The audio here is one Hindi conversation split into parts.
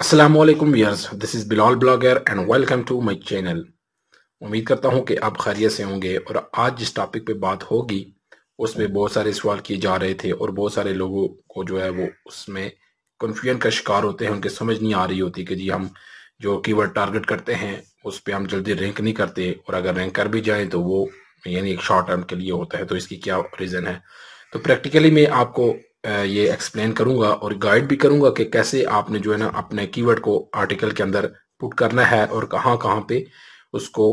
Aslam viewers this is Bilal blogger and welcome to my channel उम्मीद करता हूँ कि आप खैरियत से होंगे और आज जिस टॉपिक पे बात होगी उसमें बहुत सारे सवाल किए जा रहे थे और बहुत सारे लोगों को जो है वो उसमें कन्फ्यूजन का शिकार होते हैं उनके समझ नहीं आ रही होती कि जी हम जो कीवर्ड टारगेट करते हैं उस पर हम जल्दी रैंक नहीं करते और अगर रैंक कर भी जाएँ तो वो यानी एक शॉर्ट टर्म के लिए होता है तो इसकी क्या रीज़न है तो प्रैक्टिकली मैं आपको ये एक्सप्लेन करूंगा और गाइड भी करूंगा कि कैसे आपने जो है ना अपने कीवर्ड को आर्टिकल के अंदर पुट करना है और कहाँ कहाँ पे उसको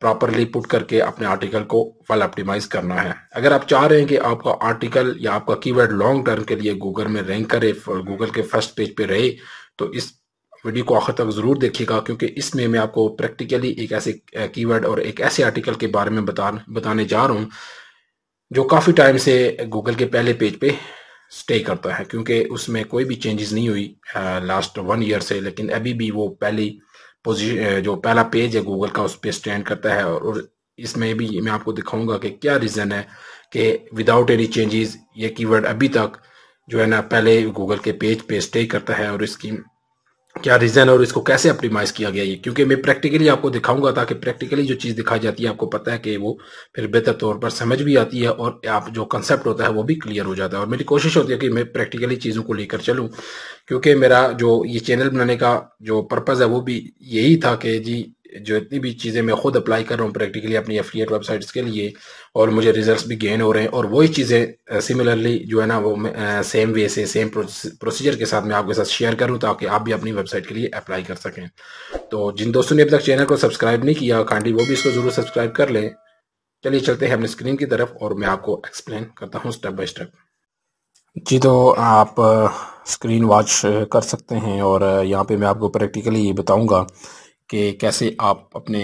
प्रॉपरली पुट करके अपने आर्टिकल को वेल ऑप्टिमाइज करना है अगर आप चाह रहे हैं कि आपका आर्टिकल या आपका कीवर्ड लॉन्ग टर्म के लिए गूगल में रैंक करे गूगल के फर्स्ट पेज पे रहे तो इस वीडियो को आखिर तक ज़रूर देखिएगा क्योंकि इसमें मैं आपको प्रैक्टिकली एक ऐसे कीवर्ड और एक ऐसे आर्टिकल के बारे में बता बताने जा रहा हूँ जो काफ़ी टाइम से गूगल के पहले पेज पे स्टे करता है क्योंकि उसमें कोई भी चेंजेस नहीं हुई लास्ट वन ईयर से लेकिन अभी भी वो पहली पोजीशन जो पहला पेज है गूगल का उस पर स्टैंड करता है और इसमें भी मैं आपको दिखाऊंगा कि क्या रीज़न है कि विदाउट एनी चेंजेस ये कीवर्ड अभी तक जो है ना पहले गूगल के पेज पे स्टे करता है और इसकी क्या रीजन है और इसको कैसे अप्रीमाइज किया गया ये क्योंकि मैं प्रैक्टिकली आपको दिखाऊंगा ताकि प्रैक्टिकली जो चीज़ दिखाई जाती है आपको पता है कि वो फिर बेहतर तौर पर समझ भी आती है और आप जो कंसेप्ट होता है वो भी क्लियर हो जाता है और मेरी कोशिश होती है कि मैं प्रैक्टिकली चीज़ों को लेकर चलूँ क्योंकि मेरा जो ये चैनल बनाने का जो पर्पज़ है वो भी यही था कि जी जो इतनी भी चीज़ें मैं खुद अप्लाई कर रहा हूँ प्रैक्टिकली अपनी एफिलिएट वेबसाइट्स के लिए और मुझे रिजल्ट्स भी गेन हो रहे हैं और वही चीज़ें सिमिलरली जो है ना वो सेम वे से सेम प्रोसीजर के साथ मैं आपके साथ शेयर करूँ ताकि आप भी अपनी वेबसाइट के लिए अप्लाई कर सकें तो जिन दोस्तों ने अभी तक चैनल को सब्सक्राइब नहीं किया कांडी वो भी इसको ज़रूर सब्सक्राइब कर लें चलिए चलते हैं अपनी स्क्रीन की तरफ और मैं आपको एक्सप्लेन करता हूँ स्टेप बाय स्टेप जी तो आप स्क्रीन वॉच कर सकते हैं और यहाँ पे मैं आपको प्रैक्टिकली ये बताऊँगा कि कैसे आप अपने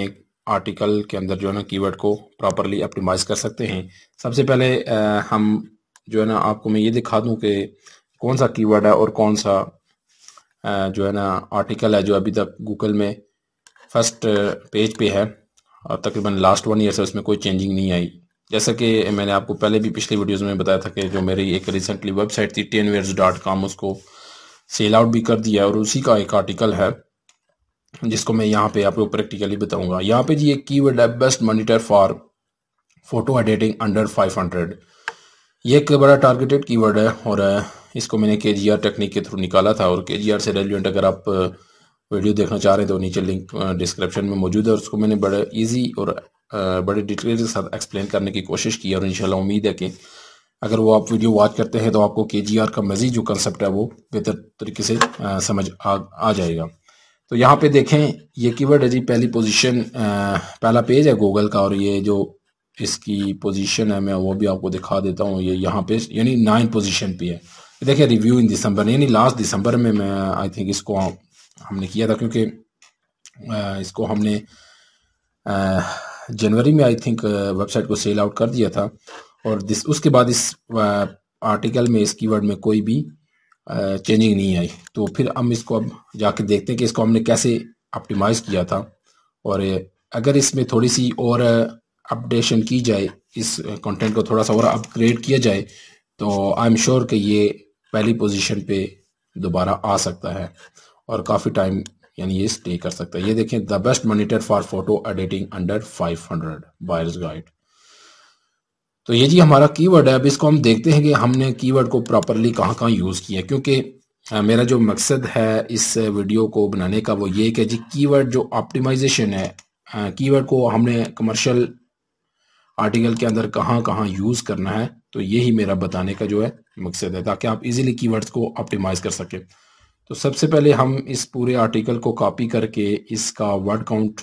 आर्टिकल के अंदर जो है ना कीवर्ड को प्रॉपरली ऑप्टिमाइज कर सकते हैं सबसे पहले आ, हम जो है ना आपको मैं ये दिखा दूं कि कौन सा कीवर्ड है और कौन सा आ, जो है ना आर्टिकल है जो अभी तक गूगल में फर्स्ट पेज पे है और तकरीबन लास्ट वन ईयर से उसमें कोई चेंजिंग नहीं आई जैसा कि मैंने आपको पहले भी पिछले वीडियोस में बताया था कि जो मेरी एक रिसेंटली वेबसाइट थी टेन उसको सेल आउट भी कर दिया और उसी का एक आर्टिकल है जिसको मैं यहाँ पे आपको प्रैक्टिकली बताऊंगा यहाँ पे जी एक कीवर्ड है best monitor for photo editing under 500 ये एक बड़ा टारगेटेड कीवर्ड है और इसको मैंने के टेक्निक के थ्रू निकाला था और के से रेलिवेंट अगर आप वीडियो देखना चाह रहे हैं तो नीचे लिंक डिस्क्रिप्शन में मौजूद है और उसको मैंने बड़े ईजी और बड़े डिटेल के साथ एक्सप्लेन करने की कोशिश की और इनशाला उम्मीद है कि अगर वो आप वीडियो वॉच करते हैं तो आपको के का मज़ीद जो कंसेप्ट है वो बेहतर तरीके से समझ आ, आ जाएगा तो यहाँ पे देखें ये कीवर्ड है जी पहली पोजीशन पहला पेज है गूगल का और ये जो इसकी पोजीशन है मैं वो भी आपको दिखा देता हूँ ये यहाँ पे यानी नाइन पोजीशन पे है देखिए रिव्यू इन दिसंबर यानी लास्ट दिसंबर में मैं आई थिंक इसको हमने किया था क्योंकि इसको हमने जनवरी में आई थिंक वेबसाइट को सेल आउट कर दिया था और दिस उसके बाद इस आर्टिकल में इस कीवर्ड में कोई भी चेंजिंग नहीं आई तो फिर हम इसको अब जाके देखते हैं कि इसको हमने कैसे ऑप्टिमाइज़ किया था और अगर इसमें थोड़ी सी और अपडेशन की जाए इस कंटेंट को थोड़ा सा और अपग्रेड किया जाए तो आई एम श्योर कि ये पहली पोजीशन पे दोबारा आ सकता है और काफ़ी टाइम यानी ये स्टे कर सकता है ये देखें the best monitor for photo editing under five hundred guide तो ये जी हमारा कीवर्ड है अब इसको हम देखते हैं कि हमने कीवर्ड को प्रॉपरली कहाँ कहाँ यूज़ किया क्योंकि मेरा जो मकसद है इस वीडियो को बनाने का वो ये कि जी कीवर्ड जो ऑप्टिमाइजेशन है कीवर्ड को हमने कमर्शियल आर्टिकल के अंदर कहाँ कहाँ यूज़ करना है तो यही मेरा बताने का जो है मकसद है ताकि आप इजीली कीवर्ड्स को ऑप्टिमाइज़ कर सकें तो सबसे पहले हम इस पूरे आर्टिकल को कॉपी करके इसका वर्ड काउंट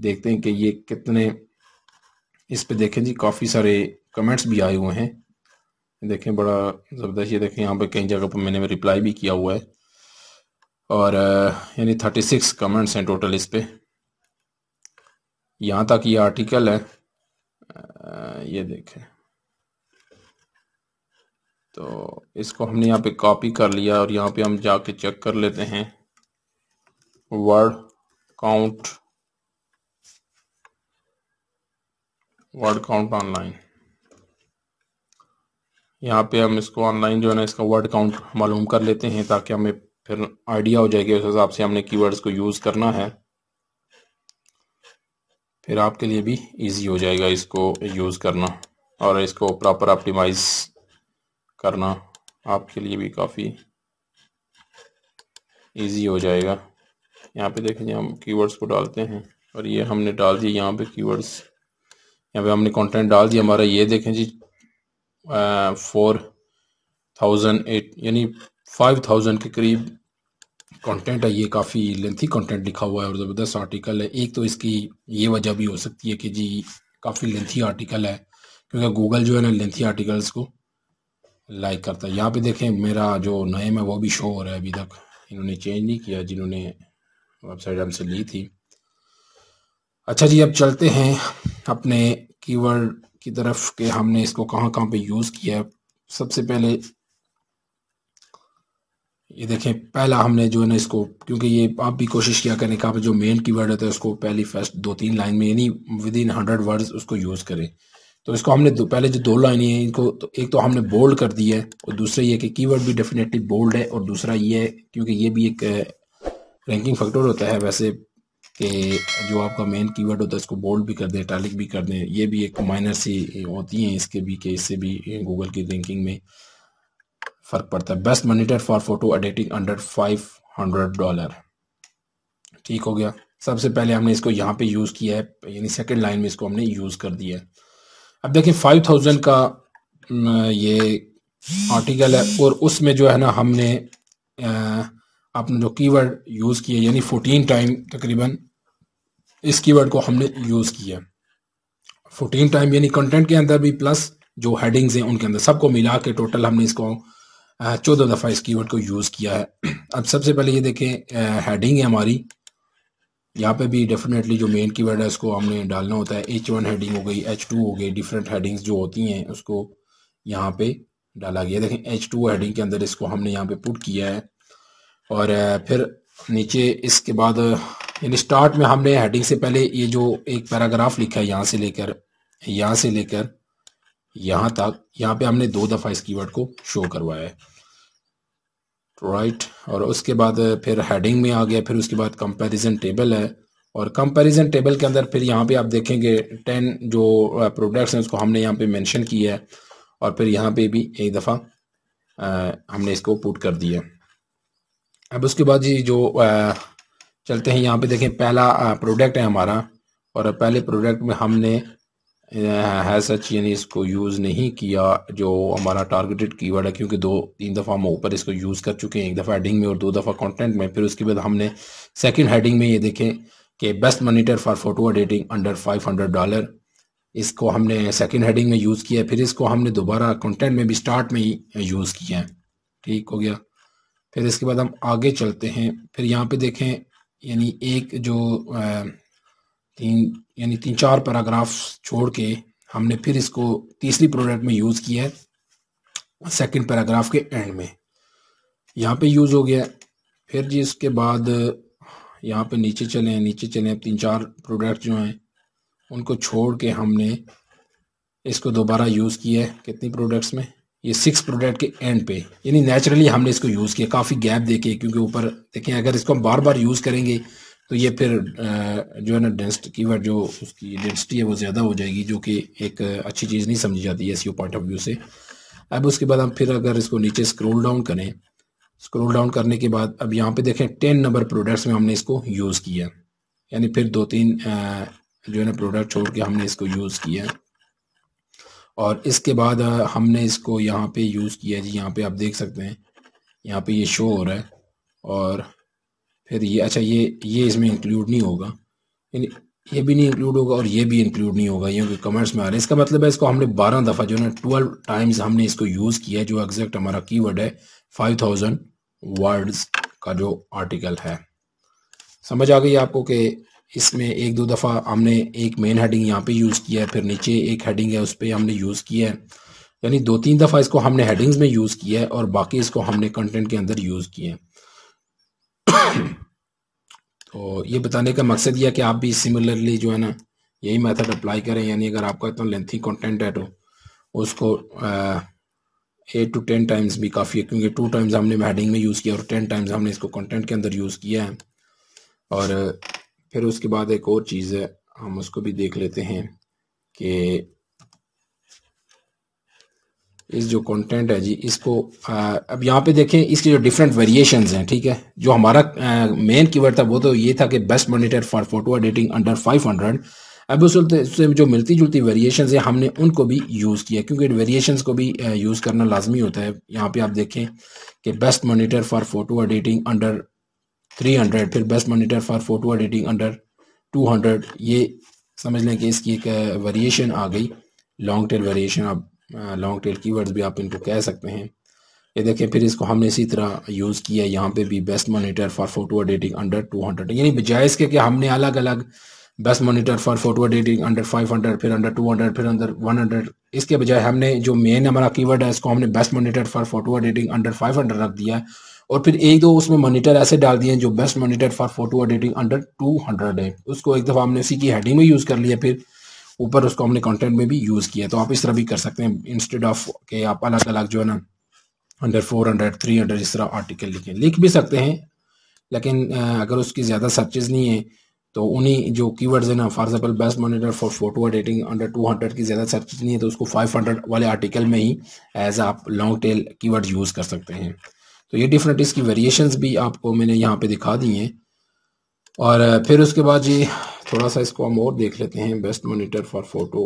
देखते हैं कि ये कितने इस पे देखें जी काफ़ी सारे कमेंट्स भी आए हुए हैं देखें बड़ा ज़बरदस्त ये देखें यहाँ पे कई जगह पर मैंने रिप्लाई भी किया हुआ है और यानी थर्टी सिक्स कमेंट्स हैं टोटल इस पर यहाँ तक ये आर्टिकल है ये देखें तो इसको हमने यहाँ पे कॉपी कर लिया और यहाँ पे हम जाके चेक कर लेते हैं word count word count online यहाँ पे हम इसको ऑनलाइन जो है ना इसका वर्ड काउंट मालूम कर लेते हैं ताकि हमें फिर आइडिया हो जाएगी उस हिसाब से हमने कीवर्ड्स को यूज़ करना है फिर आपके लिए भी इजी हो जाएगा इसको यूज़ करना और इसको प्रॉपर ऑप्टिमाइज करना आपके लिए भी काफ़ी इजी हो जाएगा यहाँ पे देखेंगे हम कीवर्ड्स को डालते हैं और ये हमने डाल दिए यहाँ पे कीवर्ड्स यहाँ पे हमने कंटेंट डाल दिया हमारा ये देखें जी फोर थाउजेंड एट यानी फाइव थाउजेंड के करीब कंटेंट है ये काफ़ी लेंथी कंटेंट लिखा हुआ है और ज़बरदस्त आर्टिकल है एक तो इसकी ये वजह भी हो सकती है कि जी काफ़ी लेंथी आर्टिकल है क्योंकि गूगल जो है ना लेंथी आर्टिकल्स को लाइक करता है यहाँ पे देखें मेरा जो नए है वो भी शो हो रहा है अभी तक इन्होंने चेंज नहीं किया जिन्होंने वेबसाइट हमसे ली थी अच्छा जी अब चलते हैं अपने कीवर्ड की तरफ कि हमने इसको कहाँ कहाँ पे यूज़ किया है सबसे पहले ये देखें पहला हमने जो है ना इसको क्योंकि ये आप भी कोशिश किया करें कि आप जो मेन कीवर्ड होता है उसको तो पहली फर्स्ट दो तीन लाइन में यानी विद इन हंड्रेड वर्ड्स उसको यूज़ करें तो इसको हमने दो पहले जो दो लाइन हैं इनको तो एक तो हमने बोल्ड कर दिया है और दूसरा ये कि कीवर्ड भी डेफिनेटली बोल्ड है और दूसरा ये है क्योंकि ये भी एक रैंकिंग फैक्टर होता है वैसे कि जो आपका मेन कीवर्ड होता है इसको बोल्ड भी कर दें टैलिक भी कर दें ये भी एक माइनर सी होती हैं इसके भी कि इससे भी गूगल की रैंकिंग में फ़र्क पड़ता है best monitor for photo editing under five hundred dollar ठीक हो गया सबसे पहले हमने इसको यहाँ पे यूज़ किया है यानी सेकेंड लाइन में इसको हमने यूज़ कर दिया है अब देखें फाइव थाउजेंड का ये आर्टिकल है और उसमें जो है ना हमने आ, आपने जो कीवर्ड यूज़ किया यानी फोर्टीन टाइम तकरीबन इस कीवर्ड को हमने यूज़ किया फोर्टीन टाइम यानी कंटेंट के अंदर भी प्लस जो हेडिंग्स हैं उनके अंदर सबको मिला के टोटल हमने इसको चौदह दफ़ा इस कीवर्ड को यूज़ किया है अब सबसे पहले ये देखें हेडिंग है हमारी यहाँ पे भी डेफिनेटली जो मेन कीवर्ड है उसको हमने डालना होता है एच वन हेडिंग हो गई एच टू हो गई डिफरेंट हेडिंग्स जो होती हैं उसको यहाँ पे डाला गया देखें एच टू हेडिंग के अंदर इसको हमने यहाँ पे पुट किया है और फिर नीचे इसके बाद यानी स्टार्ट में हमने हेडिंग से पहले ये जो एक पैराग्राफ लिखा है यहाँ से लेकर यहाँ से लेकर यहाँ तक यहाँ पे हमने दो दफ़ा इस कीवर्ड को शो करवाया है राइट और उसके बाद फिर हेडिंग में आ गया फिर उसके बाद कंपैरिजन टेबल है और कंपैरिजन टेबल के अंदर फिर यहाँ पे आप देखेंगे टेन जो प्रोडक्ट्स हैं उसको हमने यहाँ पे मेंशन किया है और फिर यहाँ पे भी एक दफ़ा हमने इसको पुट कर दिया अब उसके बाद जी जो चलते हैं यहाँ पे देखें पहला प्रोडक्ट है हमारा और पहले प्रोडक्ट में हमने है सच यानी इसको यूज़ नहीं किया जो हमारा टारगेटेड कीवर्ड है क्योंकि दो तीन दफ़ा हम ऊपर इसको यूज़ कर चुके हैं एक दफ़ा हेडिंग में और दो दफ़ा कंटेंट में फिर उसके बाद हमने सेकंड हेडिंग में ये देखें कि best monitor for photo editing under 500 dollar इसको हमने सेकंड हेडिंग में यूज़ किया फिर इसको हमने दोबारा कॉन्टेंट में भी स्टार्ट में ही यूज़ किया है ठीक हो गया फिर इसके बाद हम आगे चलते हैं फिर यहाँ पे देखें यानी एक जो तीन यानी तीन चार पैराग्राफ छोड़ के हमने फिर इसको तीसरी प्रोडक्ट में यूज़ किया है सेकेंड पैराग्राफ के एंड में यहाँ पे यूज़ हो गया फिर जी इसके बाद यहाँ पे नीचे चले नीचे चले अब तीन चार प्रोडक्ट जो हैं उनको छोड़ के हमने इसको दोबारा यूज़ किया है कितनी प्रोडक्ट्स में ये सिक्स प्रोडक्ट के एंड पे यानी नेचुरली हमने इसको यूज़ किया काफ़ी गैप देके क्योंकि ऊपर देखें अगर इसको हम बार बार यूज़ करेंगे तो ये फिर जो है ना डेंस्ट की वर्ड जो उसकी डेंसिटी है वो ज़्यादा हो जाएगी जो कि एक अच्छी चीज़ नहीं समझी जाती है एसईओ पॉइंट ऑफ व्यू से अब उसके बाद हम फिर अगर इसको नीचे स्क्रोल डाउन करें स्क्रोल डाउन करने के बाद अब यहाँ पर देखें टेन नंबर प्रोडक्ट्स में हमने इसको यूज़ किया यानी फिर दो तीन जो है ना प्रोडक्ट छोड़ के हमने इसको यूज़ किया और इसके बाद हमने इसको यहाँ पे यूज़ किया जी यहाँ पे आप देख सकते हैं यहाँ पे ये शो हो रहा है और फिर ये अच्छा ये ये इसमें इंक्लूड नहीं होगा ये भी नहीं इंक्लूड होगा और ये भी इंक्लूड नहीं होगा क्योंकि कमेंट्स में आ रहे हैं इसका मतलब है इसको हमने बारह दफ़ा जो है ट्वेल्व टाइम्स हमने इसको यूज़ किया जो एग्जैक्ट हमारा की है फाइव थाउजेंड वर्ड्स का जो आर्टिकल है समझ आ गई आपको कि इसमें एक दो दफ़ा हमने एक मेन हेडिंग यहाँ पे यूज़ किया है फिर नीचे एक हेडिंग है उस पर हमने यूज़ किया है यानी दो तीन दफ़ा इसको हमने हेडिंग्स में यूज़ किया है और बाकी इसको हमने कंटेंट के अंदर यूज़ किया है तो ये बताने का मकसद यह है कि आप भी सिमिलरली जो है ना यही मेथड अप्लाई करें यानी अगर आपका इतना लेंथी कंटेंट है तो उसको एट टू टेन टाइम्स भी काफ़ी है क्योंकि टू टाइम्स हमने हेडिंग में यूज़ किया और टेन टाइम्स हमने इसको कंटेंट के अंदर यूज़ किया है और फिर उसके बाद एक और चीज़ है हम उसको भी देख लेते हैं कि इस जो कंटेंट है जी इसको आ, अब यहाँ पे देखें इसके जो डिफरेंट वेरिएशन हैं ठीक है जो हमारा मेन कीवर्ड था वो तो ये था कि best monitor for photo editing under 500 अब उससे जो मिलती जुलती वेरिएशन है हमने उनको भी यूज़ किया क्योंकि वेरिएशन को भी यूज़ करना लाजमी होता है यहाँ पे आप देखें कि best monitor for photo editing under three hundred फिर best monitor for photo editing under two hundred ये समझ लें कि इसकी एक वेरिएशन आ गई लॉन्ग टेल वेरिएशन आप लॉन्ग टेल कीवर्ड्स भी आप इनको कह सकते हैं ये देखें फिर इसको हमने इसी तरह यूज़ किया यहाँ पे भी best monitor for photo editing under two hundred यानी बजाय इसके कि हमने अलग अलग best monitor for photo editing under five hundred फिर अंडर टू हंड्रेड फिर अंडर वन हंड्रेड इसके बजाय हमने जो मेन हमारा कीवर्ड है इसको हमने best monitor for photo editing under five hundred रख दिया है और फिर एक दो उसमें मॉनिटर ऐसे डाल दिए जो best monitor for photo editing under two hundred है उसको एक दफ़ा हमने इसी की हेडिंग में यूज़ कर लिया फिर ऊपर उसको हमने कंटेंट में भी यूज़ किया तो आप इस तरह भी कर सकते हैं इंस्टेड ऑफ के आप अलग अलग जो है ना under four hundred three hundred इस तरह आर्टिकल लिखें लिख भी सकते हैं लेकिन अगर उसकी ज़्यादा सर्चेज नहीं है तो उन्हीं जो कीवर्ड्स है ना for example best monitor for photo editing under 200 की ज़्यादा सर्च नहीं है तो उसको फाइव हंड्रेड वाले आर्टिकल में ही एज आप लॉन्ग टेल कीवर्ड यूज़ कर सकते हैं तो ये डिफरेंट इसकी वेरिएशंस भी आपको मैंने यहाँ पे दिखा दी हैं और फिर उसके बाद जी थोड़ा सा इसको हम और देख लेते हैं best monitor for photo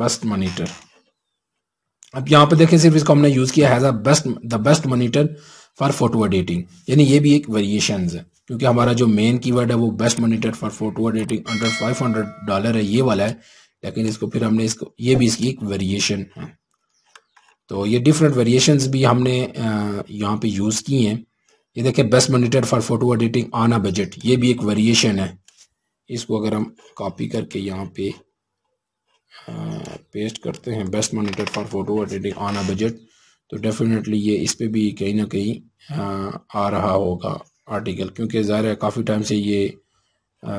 best monitor अब यहाँ पे देखें सिर्फ इसको हमने यूज़ किया has a best the best monitor for photo editing यानी ये भी एक वेरिएशन है क्योंकि हमारा जो मेन कीवर्ड है वो best monitor for photo editing under five dollar है ये वाला है लेकिन इसको फिर हमने इसको ये भी इसकी एक वेरिएशन है तो ये डिफरेंट वेरिएशंस भी हमने यहाँ पे यूज़ की हैं ये देखें best monitor for photo editing on a budget ये भी एक वेरिएशन है इसको अगर हम कॉपी करके यहाँ पे पेस्ट करते हैं best monitor for photo editing on a budget तो डेफिनेटली ये इस पर भी कहीं ना कहीं आ रहा होगा आर्टिकल क्योंकि ज़ाहिर है काफ़ी टाइम से ये आ,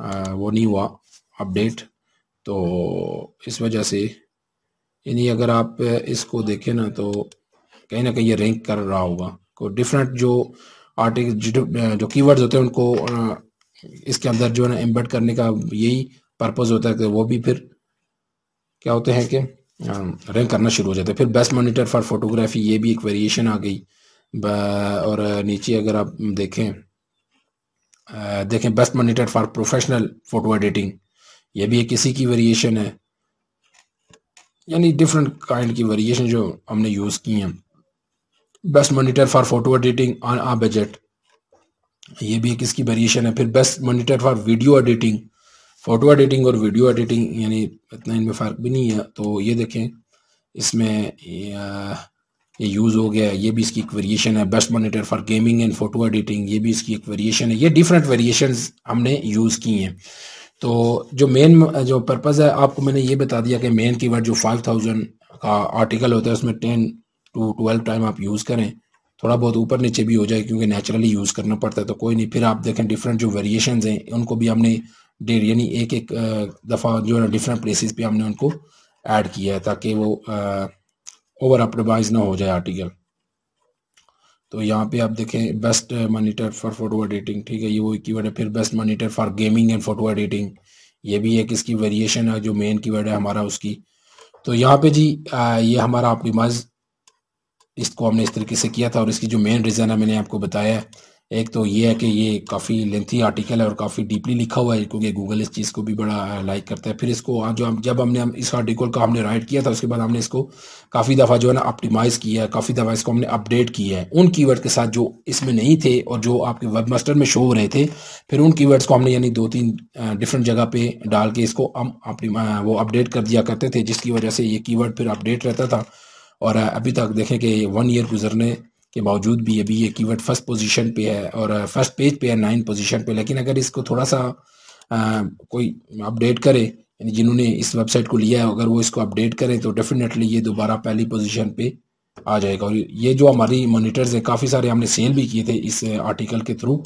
आ, वो नहीं हुआ अपडेट तो इस वजह से यानी अगर आप इसको देखें ना तो कहीं ना कहीं ये रैंक कर रहा होगा को तो डिफरेंट जो आर्टिकल जो कीवर्ड्स होते हैं उनको इसके अंदर जो है ना एम्बेड करने का यही पर्पज़ होता है कि वो भी फिर क्या होते हैं कि रैंक करना शुरू हो जाता है फिर बेस्ट मॉनिटर फॉर फोटोग्राफी ये भी एक वेरिएशन आ गई और नीचे अगर आप देखें देखें best monitor for professional photo editing ये भी एक किसी की वेरिएशन है यानी डिफरेंट काइंड की वेरिएशन जो हमने यूज़ की हैं best monitor for photo editing on a budget ये भी एक इसकी वेरिएशन है फिर best monitor for video editing photo editing और वीडियो एडिटिंग यानी इतना इनमें फ़र्क भी नहीं है तो ये देखें इसमें ये यूज़ हो गया ये भी इसकी एक वेरिएशन है best monitor for gaming and photo editing ये भी इसकी एक वेरिएशन है ये डिफरेंट वेरिएशन हमने यूज़ की हैं तो जो मेन जो पर्पज़ है आपको मैंने ये बता दिया कि मेन की वर्ड जो फाइव थाउजेंड का आर्टिकल होता है उसमें टेन टू ट्वेल्व टाइम आप यूज़ करें थोड़ा बहुत ऊपर नीचे भी हो जाए क्योंकि नेचुरली यूज़ करना पड़ता है तो कोई नहीं फिर आप देखें डिफरेंट जो वेरिएशन हैं उनको भी हमने डेढ़ यानी एक एक दफ़ा जो है डिफरेंट प्लेसिस पे हमने उनको ऐड किया है ताकि वो ओवर अपडेबाइज ना हो जाए आर्टिकल तो यहाँ पे आप देखें best monitor for photo editing ठीक है ये वो कीवर्ड है फिर best monitor for gaming and photo editing ये भी एक इसकी वेरिएशन है जो मेन कीवर्ड है हमारा उसकी तो यहाँ पे जी आ, ये हमारा मज़ इसको हमने इस तरीके से किया था और इसकी जो मेन रीज़न है मैंने आपको बताया एक तो ये है कि ये काफ़ी लेंथी आर्टिकल है और काफ़ी डीपली लिखा हुआ है क्योंकि गूगल इस चीज़ को भी बड़ा लाइक करता है फिर इसको हाँ, जो हम जब हमने हम इस आर्टिकल को हमने राइट किया था उसके बाद हमने इसको काफ़ी दफ़ा जो है ना ऑप्टिमाइज़ किया है काफ़ी दफ़ा इसको हमने अपडेट किया है उन कीवर्ड के साथ जो इसमें नहीं थे और जो आपके वेब मास्टर में शो हो रहे थे फिर उन कीवर्ड्स को हमने यानी दो तीन डिफरेंट जगह पर डाल के इसको हम वो अपडेट कर दिया करते थे जिसकी वजह से ये कीवर्ड फिर अपडेट रहता था और अभी तक देखें कि वन ईयर गुजरने के बावजूद भी अभी ये कीवर्ड फर्स्ट पोजीशन पे है और फर्स्ट uh, पेज पे है नाइन पोजीशन पे लेकिन अगर इसको थोड़ा सा आ, uh, कोई अपडेट करे यानी जिन्होंने इस वेबसाइट को लिया है अगर वो इसको अपडेट करें तो डेफिनेटली ये दोबारा पहली पोजीशन पे आ जाएगा और ये जो हमारी मोनिटर्स है काफ़ी सारे हमने सेल भी किए थे इस आर्टिकल uh, के थ्रू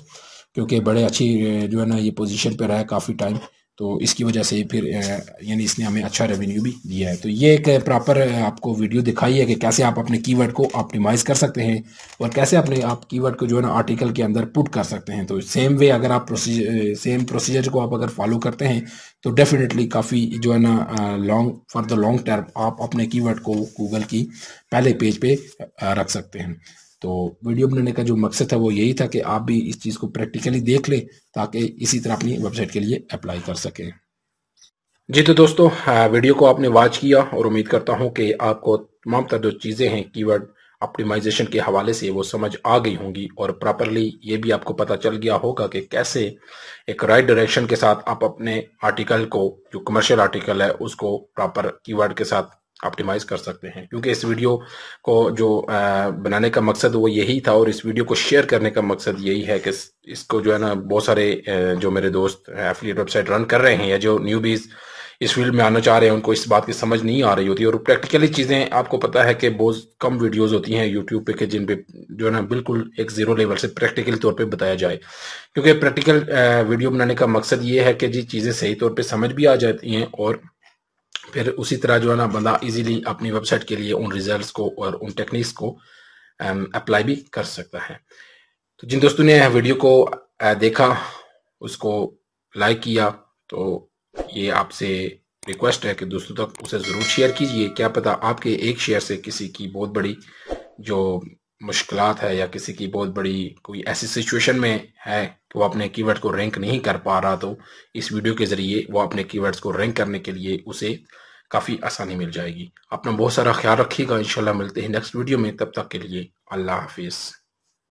क्योंकि बड़े अच्छी जो है ना ये पोजीशन पे रहा है काफ़ी टाइम तो इसकी वजह से फिर यानी इसने हमें अच्छा रेवेन्यू भी दिया है तो ये एक प्रॉपर आपको वीडियो दिखाई है कि कैसे आप अपने कीवर्ड को ऑप्टिमाइज़ कर सकते हैं और कैसे अपने आप कीवर्ड को जो है ना आर्टिकल के अंदर पुट कर सकते हैं तो सेम वे अगर आप प्रोसीज सेम प्रोसीजर को आप अगर फॉलो करते हैं तो डेफिनेटली काफ़ी जो है ना long for the long term आप अपने कीवर्ड को गूगल की पहले पेज पे रख सकते हैं तो वीडियो बनाने का जो मकसद था वो यही था कि आप भी इस चीज़ को प्रैक्टिकली देख लें ताकि इसी तरह अपनी वेबसाइट के लिए अप्लाई कर सकें जी तो दोस्तों वीडियो को आपने वॉच किया और उम्मीद करता हूँ कि आपको तमाम तरह जो चीज़ें हैं कीवर्ड ऑप्टिमाइजेशन के हवाले से वो समझ आ गई होंगी और प्रॉपरली ये भी आपको पता चल गया होगा कि कैसे एक राइट right डायरेक्शन के साथ आप अपने आर्टिकल को जो कमर्शियल आर्टिकल है उसको प्रॉपर कीवर्ड के साथ ऑप्टिमाइज कर सकते हैं क्योंकि इस वीडियो को जो बनाने का मकसद वो यही था और इस वीडियो को शेयर करने का मकसद यही है कि इसको जो है ना बहुत सारे जो मेरे दोस्त एफिलियट वेबसाइट रन कर रहे हैं या जो न्यू बीज इस फील्ड में आना चाह रहे हैं उनको इस बात की समझ नहीं आ रही होती और प्रैक्टिकली चीज़ें आपको पता है कि बहुत कम वीडियोस होती हैं यूट्यूब पे के जिन पे जो है ना बिल्कुल एक ज़ीरो लेवल से प्रैक्टिकल तौर पे बताया जाए क्योंकि प्रैक्टिकल वीडियो बनाने का मकसद ये है कि जी चीज़ें सही तौर पर समझ भी आ जाती हैं और फिर उसी तरह जो है ना बंदा इजीली अपनी वेबसाइट के लिए उन रिजल्ट्स को और उन टेक्निक्स को अप्लाई um, भी कर सकता है तो जिन दोस्तों ने वीडियो को uh, देखा उसको लाइक किया तो ये आपसे रिक्वेस्ट है कि दोस्तों तक उसे ज़रूर शेयर कीजिए क्या पता आपके एक शेयर से किसी की बहुत बड़ी जो मुश्किल है या किसी की बहुत बड़ी कोई ऐसी सिचुएशन में है वो अपने कीवर्ड को रैंक नहीं कर पा रहा तो इस वीडियो के ज़रिए वो अपने कीवर्ड्स को रैंक करने के लिए उसे काफ़ी आसानी मिल जाएगी अपना बहुत सारा ख्याल रखिएगा इंशाल्लाह मिलते हैं नेक्स्ट वीडियो में तब तक के लिए अल्लाह हाफिज़